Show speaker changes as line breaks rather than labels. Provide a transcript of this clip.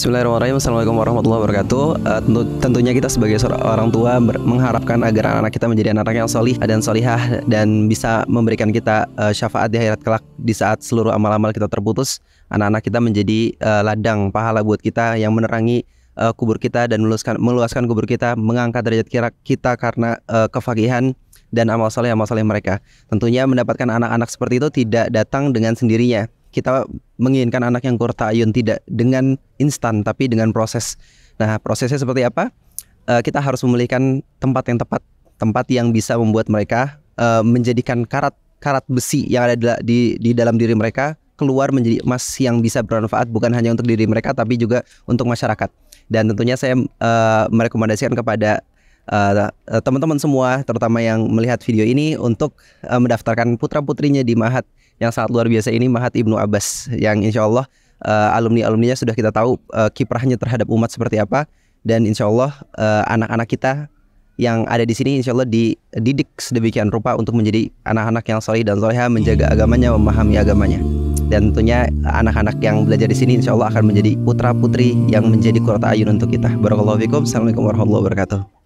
Bismillahirrahmanirrahim Assalamualaikum warahmatullahi wabarakatuh uh, Tentunya kita sebagai orang tua Mengharapkan agar anak-anak kita menjadi anak yang solih Dan solihah Dan bisa memberikan kita uh, syafaat di akhirat kelak Di saat seluruh amal-amal kita terputus Anak-anak kita menjadi uh, ladang Pahala buat kita yang menerangi uh, kubur kita Dan meluaskan, meluaskan kubur kita Mengangkat derajat kira kita karena uh, kefagihan Dan amal soleh-amal soleh mereka Tentunya mendapatkan anak-anak seperti itu Tidak datang dengan sendirinya kita menginginkan anak yang kurta ayun tidak dengan instan tapi dengan proses. Nah, prosesnya seperti apa? Uh, kita harus memilihkan tempat yang tepat, tempat yang bisa membuat mereka uh, menjadikan karat karat besi yang ada di di dalam diri mereka keluar menjadi emas yang bisa bermanfaat bukan hanya untuk diri mereka tapi juga untuk masyarakat. Dan tentunya saya uh, merekomendasikan kepada uh, teman-teman semua terutama yang melihat video ini untuk uh, mendaftarkan putra-putrinya di Mahat yang sangat luar biasa ini Mahat Ibnu Abbas yang insya Allah uh, alumni-alumninya sudah kita tahu uh, kiprahnya terhadap umat seperti apa dan insya Allah uh, anak-anak kita yang ada di sini insya Allah dididik sedemikian rupa untuk menjadi anak-anak yang soleh dan soleha menjaga agamanya memahami agamanya dan tentunya anak-anak yang belajar di sini insya Allah akan menjadi putra putri yang menjadi kurata ayun untuk kita. Barakallahu fikum. Assalamualaikum warahmatullahi wabarakatuh.